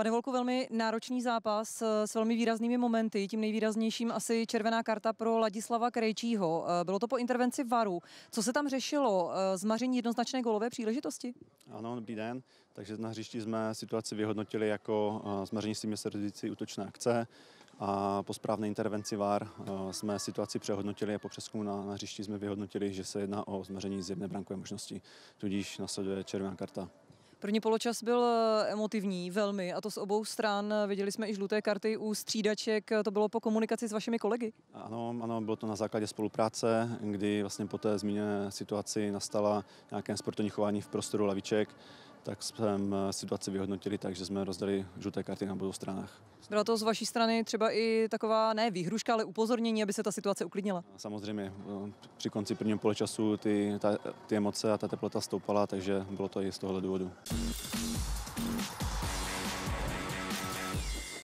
Pane Volku, velmi náročný zápas eh, s velmi výraznými momenty, tím nejvýraznějším asi červená karta pro Ladislava Krejčího. Eh, bylo to po intervenci VARu. Co se tam řešilo? Eh, zmaření jednoznačné golové příležitosti? Ano, dobrý den. Takže na hřišti jsme situaci vyhodnotili jako zmaření s tím je útočné akce a po správné intervenci VAR jsme situaci přehodnotili a po přeskumu na, na hřišti jsme vyhodnotili, že se jedná o zmaření zjevné brankové možnosti, tudíž nasleduje červená karta. První poločas byl eh, emotivní, velmi, a to z obou stran. Viděli jsme i žluté karty u střídaček, to bylo po komunikaci s vašimi kolegy. Ano, ano, bylo to na základě spolupráce, kdy vlastně po té zmíněné situaci nastala nějaké sportovní chování v prostoru laviček tak jsme eh, situaci vyhodnotili tak, že jsme rozdali žluté karty na obou stranách. Byla to z vaší strany třeba i taková, ne výhruška, ale upozornění, aby se ta situace uklidnila? Samozřejmě, eh, při konci prvního poločasu ty, ta, ty emoce a ta teplota stoupala, takže bylo to i z tohohle důvodu.